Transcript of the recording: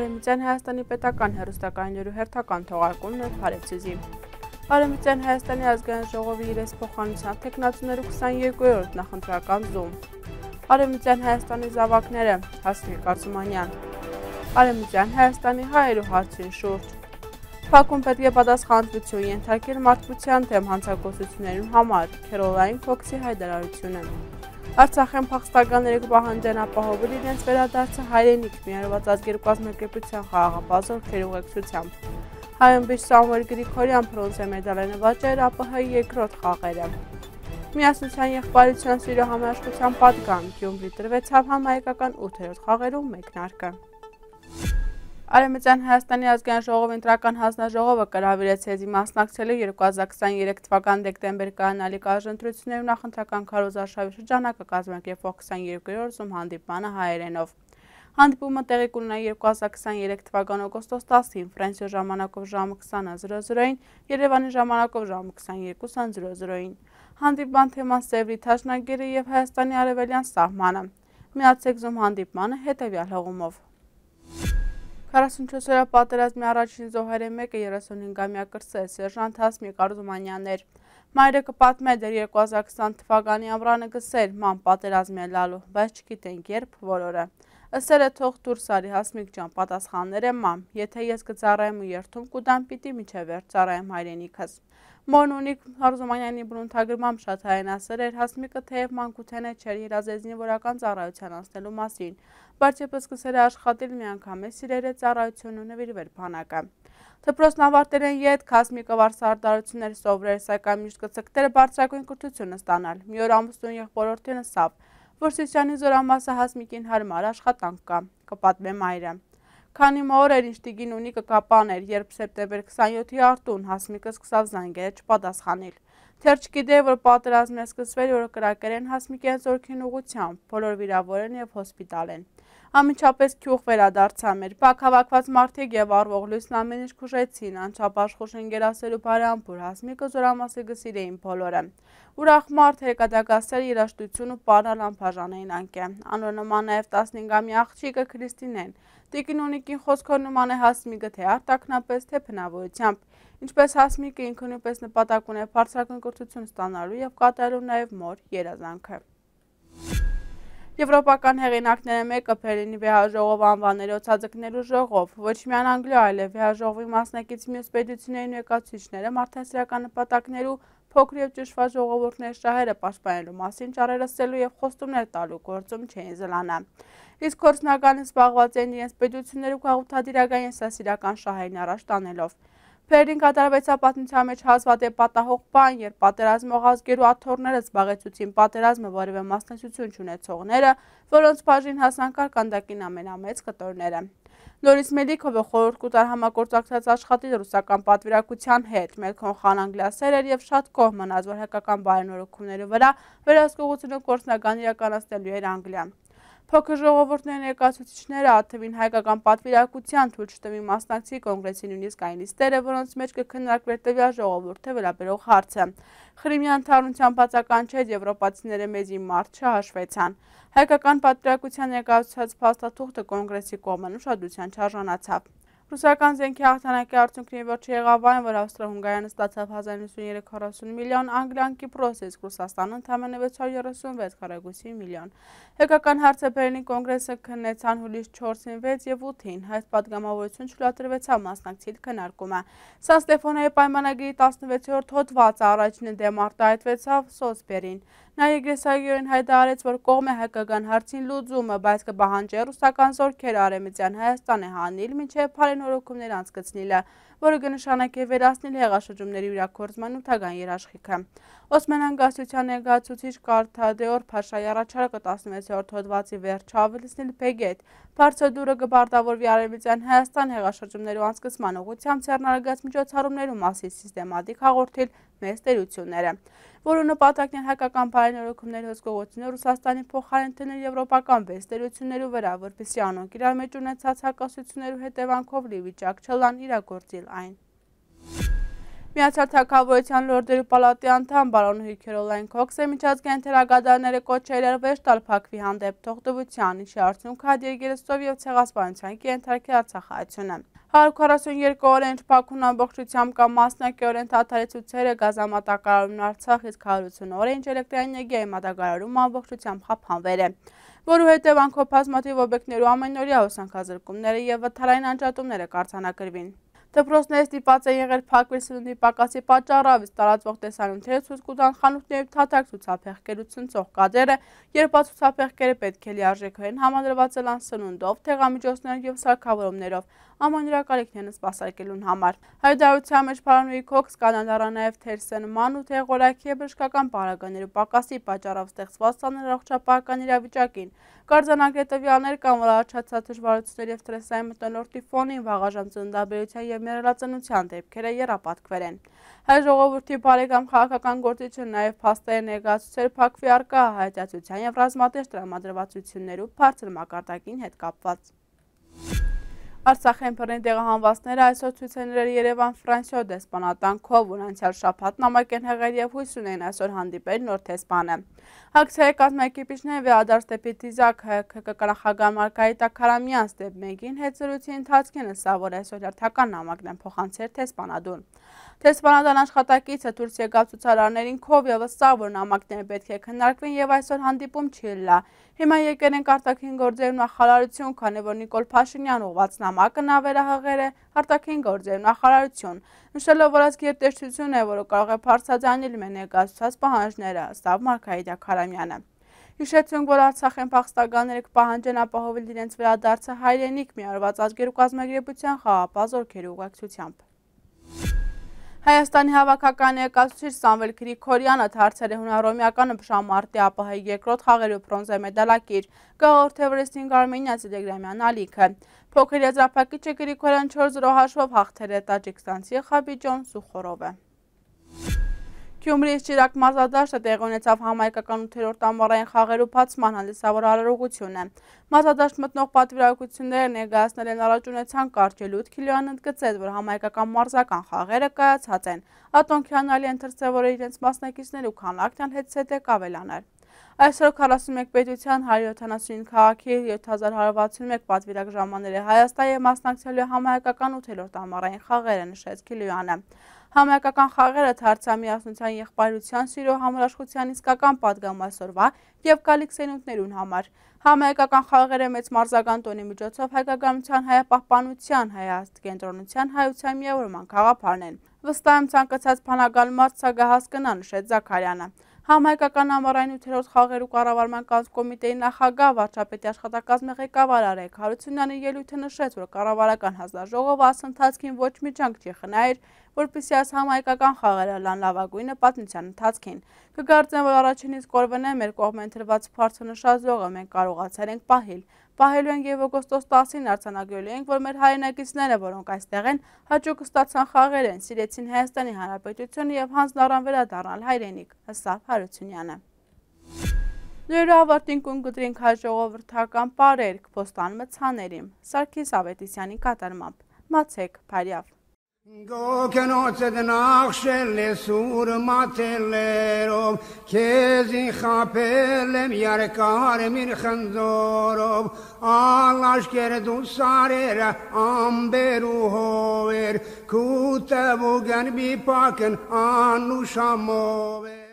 Արևմտյան Հայաստանի պետական հերոստականներու հերթական թողարկումն է Փարեփսյուզի։ Արևմտյան Հայաստանի ազգային ժողովի իրենց փոխանցության տեխնացուներու 22-րդ նախընտրական զոն։ Արևմտյան Հայաստանի զավակները Հասմիկ Արզումանյան։ Արևմտյան Հայաստանի հայերու հարցին շուրջ։ Փակում պետք է պատասխանատվություն ենթարկել մարդկության թեմ հանցագործություններուն համար Քերոլայն Քոքսի հայտարարությունը։ Արցախյան փախստականները կպահանջեն ապահովել իրենց վերադարձը հայրենիք միարված ազգերու կազմակերպության խաղաղապազոր քերուղեկցությամբ։ Հայմբիշ Սամվել Գրիգորյան բրոնզե մեդալը նվաճել ԱՊՀ-ի երկրորդ խաղերը։ Միասնության եղբայրության սիրո համերաշխության պատգամ Գյումրի տրվեցավ համահայկական 8-րդ խաղերում մեկնարկը։ Արևմտյան Հայաստանի ազգային ժողովի ընտրական հանձնաժողովը կրավիրեց հեզի մասնակցելու 2023 թվական դեկտեմբեր կայանալի կարժընտրություններում նախընտրական քարոզարշավի շրջանակը կազմակերպ 22-րդ զում հանդիպմանը հայերենով։ Հանդիպումը տեղի կունենա 2023 թվական օգոստոս 10-ին Ֆրանսիա ժամանակով ժամը 20:00-ին, Երևանի ժամանակով ժամը 22:00-ին։ Հանդիպման թեման Սևրի Թաշնագիրը եւ Հայաստանի արևելյան սահմանը։ Միացեք զում հանդիպմանը հետեւյալ հողումով։ 44-րդ պատերազմի առաջին զոհերի մեկը 35-ամյա կրսե սերժանտ Հասմիկ Արզումանյաններ։ Մայրը կպատմե դեր 2020 թվականի ամռանը գսեր մամ պատերազմի լալու, բայց չգիտենք երբ որորը։ Ասել է թող դուրսարի Հասմիկ ջան, պատասխանները մամ, եթե ես կծառայեմ ու երթում կուտամ, պիտի միջև վերջ ծառայեմ հայրենիքս։ Մոնունիկ Հարուզամանյանի բնութագրմամբ շատ հայենասեր էր, հասմիկը թեև մանկության է չեր երազեզին որական ծառայության անցնելու մասին, բայց եպը սկսել է աշխատիլ մի անգամ է սիրեր է ծառայություն ու նվիրվել պանակը։ Թպրոսն ավարտել են ետ, կասմիկը վարսարդարություններ սովրեր, սակայն միշտ կծգտերը բարձրակույն կրթությունը ստանալ, մի օր ամուսնուն եղբորորդին սավ, որ Սիսյանի զորամասը հասմիկին հարմար աշխատանք կա, կպատմեմ այրը։ Քանի մօրեր ինչ տիգին ունիկը կապաներ, երբ սեպտեմբեր 27-ի արտուն հասմիկը սկսավ զանգերը չպատասխանել։ Թեր չգիտե, որ պատերազմն է սկսվել, որը կրակել են հասմիկյան զորքին ուղությամբ, բոլոր վիրավորեն և հոսպիտալ են։ Անմիջապես քյուղ վերադարձան մեր փակավակված մարդիկ եւ առվող լույսն ամենից քուժեցին, անչափաշխուշ ընկերասերու բարամբուր, հասմիկը զորամասը գսիրեին բոլորը։ Ուրախ մարդ հերկադակասեր երաշտություն ու պարան անբաժան էին անկե։ Անոնման նաեւ 15-ամյա աղջիկը Քրիստինեն։ Տիկին ունիկին խոսքով նման է հասմիկը թե արտակնապես, թե բնավորությամբ։ Ինչպես հասմիկը ինքնույնպես նպատակ ունի բարձրակնկրթություն ստանալու եւ կատարելու նաեւ մոր երազանքը։ Եվրոպական հեղինակները մեկը Բերլինի վեհաժողով անվաներով ցածկնելու ժողով, ոչ միայն Անգլիա, այլև վեհաժողովի մասնակից մյուս պետությունների ներկայացուցիչները մարդասիրական նպատակներու փոքր եւ ճշմարտ ժողովուրդների շահերը պաշտպանելու մասին ճառեր ասելու եւ խոստումներ տալու գործում չէին զլանա։ Իսկ կորցնականը զբաղված էին իրենց պետությունների քաղաքտադիրական եսասիրական շահերին առաջ տանելով։ Փերին կատարվեցավ պատմության մեջ հազվադե պատահող բան, երբ պատերազմող ազգերու աթորները զբաղեցուցին պատերազմը որևէ մասնակցություն չունեցողները, որոնց բաժին հասանքար կանդակին ամենամեծ կտորները։ Լորիս Մելիքովը խորհուրդ կուտար համագործակցած աշխատի ռուսական պատվիրակության հետ, Մելքոն խան անգլիասեր էր եւ շատ կողմ մնաց, որ հայկական բարենորոգումների վրա վերահսկողությունը գործնական իրականացնելու էր Անգլիան։ Փոքր ժողովուրդների ներկայացուցիչները աթևին հայկական պատվիրակության թույլ չտվի մասնակցի կոնգրեսի նույնիսկ այն լիստերը, որոնց մեջ կքննարկվեր տվյալ ժողովուրդը վերաբերող հարցը։ Խրիմյան թարունության բացական չէր եվրոպացիները մեզի մարդ չհաշվեցան։ Հայկական պատվիրակության ներկայացուցած փաստաթուղթը կոնգրեսի կողմն ուշադրության չարժանացավ։ Ռուսական զենքի հաղթանակի արդյունքն իվոր չեղավ այն, որ Ավստրահունգարյանը ստացավ 1093-40 միլիոն, Անգլիան Կիպրոս, իսկ Ռուսաստանը ընդամենը 636 քառակուսի միլիոն։ Հեկական հարցեբերնի կոնգրեսը քննեցան հուլիս 4-ին, 6 եւ 8-ին։ Հայտ պատգամավորություն չլատրվեցավ մասնակցիլ քննարկումը։ Սան Ստեփանոյի պայմանագրի 16-րդ հոդվածը առաջինը դեմ արտահայտվեցավ Սոսբերին։ Նա եգրեսայիորեն հայտարարեց, որ կողմ է հայկական հարցին լուծումը, բայց կբահանջե ռուսական զորքեր արեմիցյան Հայաստան է հանիլ, մինչև պարեն որոքումներ անցկցնիլը որը կնշանակե վերացնել հեղաշրջումների յուրաքորձման ութագան երաշխիքը։ Օսմանյան գասության ներկայացուցիչ Կարթադեոր Փաշայի առաջարկը 16-րդ հոդվածի վերջ հավելեցնել Փեգետ։ Բարձրդուրը կբարտավորվի Արևելյան Հայաստան հեղաշրջումներու անցկացման ուղղությամբ ցերնարագած միջոցառումներում ասի սիստեմատիկ հաղորդել մեծ տերությունները, որը նպատակն է հայկական բարենորոգումների հսկողությունը Ռուսաստանի փոխարեն տնել եվրոպական վեստերությունների վրա, որպեսզի անոնք իրար մեջ ունեցած հակասությունների հետևանքով լի վիճակ չլան իրագործիլ այն։ Միացյալ Թագավորության լորդերի պալատի անդամ բարոն Հիրքերոլայն Քոքսը միջազգային թերագադարները կոչեր էր վեշ տալփակվի հանդեպ թողտվության, ինչի արդյունք հատ երգերստով և ցեղասպանության կենթարկի Արցախայությունը։ 142 օրենջ Բաքուն ամբողջությամբ կամ մասնակիորեն թաթարեցուցեր է գազամատակարարումն Արցախ, իսկ 180 օրենջ էլեկտրոէներգիայի մատակարարում ամբողջությամբ խափանվել է, որու հետևանքով բազմաթիվ օբյեկտներու ամենօրյա հոսանքազրկումները եւ վթարային անջատումները կարծանակրվին։ Դպրոցները ստիպած են եղել փակվել սնունդի պակասի պատճառով, իսկ տարածվող տեսանյութերը ցույց կտան խանութներով թաթակ ցուցափեղկելու ցնցող կադրերը, երբ ցուցափեղկերը պետք է լիարժեքորեն համադրվածել ան սնունդով, թեղամիջոցներով եւ սարքավորումներով ամանյուրակալիքներն սպասարկելուն համար։ Հայդարության մեջ Փարոնուի Քոքս կանադարա նաեւ թերսնման ու թեղորակի եւ բժշկական բարագաներու պակասի պատճառով ստեղծված ցաներ առողջապահական իրավիճակին կարձանանք հետևյալներ կամ որ առաջացած դժվարությունների և ստրեսային մտնորդի ֆոնին վաղաժամ ծննդաբերության և մերելացնության դեպքերը երապատկվեր են։ Հայ ժողովրդի բարեկամ քաղաքական գործիչը նաև փաստերի ներկայացուցել փակվի արկա հայտյացության և ռազմատես տրամադրվածություններու բարձր մակարդակին հետ կապված։ Արցախեն բռնի դեղահանվածները այսօր ցույց են ներել Երևան Ֆրանսիո դեսպանատանքով, որ անցյալ շաբաթ նամակեն հեղել եւ հույս ունեն այսօր հանդիպել նոր դեսպանը։ Հակցայի կազմակերպիչները վերադարձ դեպի Տիզակ ՀԿԿ կանախագահ Մարգարիտ Աքարամյան Ստեփ Մեգին հետ զրույցի ընթացքին ըստ ավոր այսօր հերթական նամակն են փոխանցել դեսպանադուն։ Թե Սպանադան աշխատակիցը դուրս եկավ ցուցարարներին քով եւս սավ որ նամակները պետք է քննարկվեն եւ այսօր հանդիպում չի լա։ Հիմա եկել են արտաքին գործերի նախարարություն, քանի որ Նիկոլ Փաշինյան ուղված նամակը նա վերահղել է արտաքին գործերի նախարարություն։ Նշելով որ ազգ երտեշտություն է, որը կարող է բարձրացնել մենեկացած պահանջները, ասավ Մարգարիտ Աքարամյանը։ Հիշեցնք, որ Արցախեն փախստականները կպահանջեն ապահովել իրենց վերադարձը հայրենիք միարված ազգերու կազմակերպության խաղապահ զորքերի ուղեկցությամբ։ Հայաստանի հավաքականի եկացուցիչ Սամվել Գրիգորյանը դարձել է հունարոմիական բժամարտի ԱՊՀ-ի երկրորդ խաղերի բրոնզե մեդալակիր, գաղորդեվրեցին Գարմենիա Ցեդեգրամյան ալիքը։ Փոքր եզրափակիչը Գրիգորյան 4-0 հաշվով հաղթել է Տաջիկստանցի Խաբիջոն Սուխորովը։ Գյումրիի Շիրակ մազադաշտը տեղ ունեցավ համայկական 8-րդ ամառային խաղերու բացման հանդիսավոր արարողությունը։ Մազադաշտ մտնող պատվիրակությունները ներկայացնել են առաջ ունեցան կարճելուտ Քիլյանը ընդգծեց, որ համայկական մարզական խաղերը կայացած են։ Ատոնքյանն ալի ընթերցավորը իրենց մասնակիցներու քանակն հետ ցետե կավելաներ։ Այսօր 41 պետության 175 քաղաքի 7161 պատվիրակ ժամաները Հայաստանի մասնակցելու համահայկական 8-րդ ամառային խաղերը նշեց Քիլյանը։ Համերակական խաղերը Թարցամիացնության եղբայրության սիրո համերաշխության իսկական падգամասորվա եւ գալիք սենյութներուն համար։ Համերակական խաղերը մեծ մարզական տոնի միջոցով հայկականության հայապահպանության, հայաստ կենտրոնության, հայության միավորման կաղափարն են։ Վստայում ծանկցած պանագալ մարդ սագահասկնան շետ զակարյանը։ Համայկական ամառային 8-րդ խաղերու կառավարման կոմիտեի նախագահ վարչապետի աշխատակազմի ղեկավար Արեգ Հարությունյանը ելույթը նշեց, որ կառավարական հանձնաժողովը ասընթացքին ոչ մի ջանք չի խնայր, որպեսզի աս համայկական խաղերը լան լավագույնը պատմության ընթացքին։ Կգործեն, որ առաջինից կորվեն է մեր կողմեն թրված բարձր նշաձողը մենք կարողացել ենք պահել, պահելու են և օգոստոս 10-ին արձանագրելու ենք, որ մեր հայրենակիցները, որոնք այստեղ են, հաճուկ ստացան խաղեր են, սիրեցին Հայաստանի Հանրապետությունը և հանձնարան վերադառնալ հայրենիք, հսավ Հարությունյանը։ Նույրը ավարտինքուն գտրինք հաջողովրդական պարերք, պոստան մծաներին, Սարքիս ավետիսյանի կատարմամբ, մացեք, պարյավ։ Գոքնոցդ նախշել է սուր մատելերով, կեզին խապել եմ երկար միր խնձորով, ալ աշկեր դու սարերը ամբեր ու հովեր, կուտը ու գնբի պակն անուշամով էր։